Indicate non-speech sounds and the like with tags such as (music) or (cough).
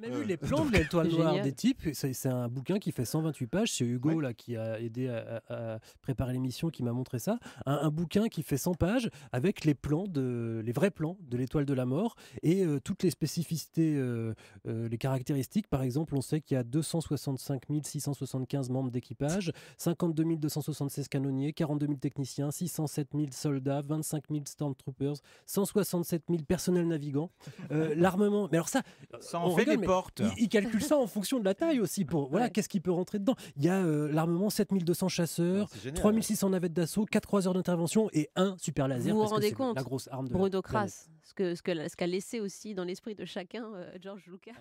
Même eu les plans de l'étoile noire des types, c'est un bouquin qui fait 128 pages. C'est Hugo là qui a aidé à, préparer l'émission qui m'a montré ça. Un, bouquin qui fait 100 pages avec les plans de, les vrais plans de l'étoile de la mort et euh, toutes les spécificités, euh, euh, les caractéristiques. Par exemple, on sait qu'il y a 265 675 membres d'équipage, 52 276 canonniers, 42 000 techniciens, 607 000 soldats, 25 000 stormtroopers, 167 000 personnels navigants. (laughs) L'armement, mais alors ça, ça en fait les il, calcule ça en fonction de la taille aussi. Pour, voilà, qu'est-ce qui peut rentrer dedans Il y a euh, l'armement 7200 chasseurs, 3600 ah, navettes d'assaut, 4 croiseurs d'intervention et un super laser. Vous vous rendez compte La grosse arme de Bruno ce qu'a ce que, ce laissé aussi dans l'esprit de chacun euh, George Lucas.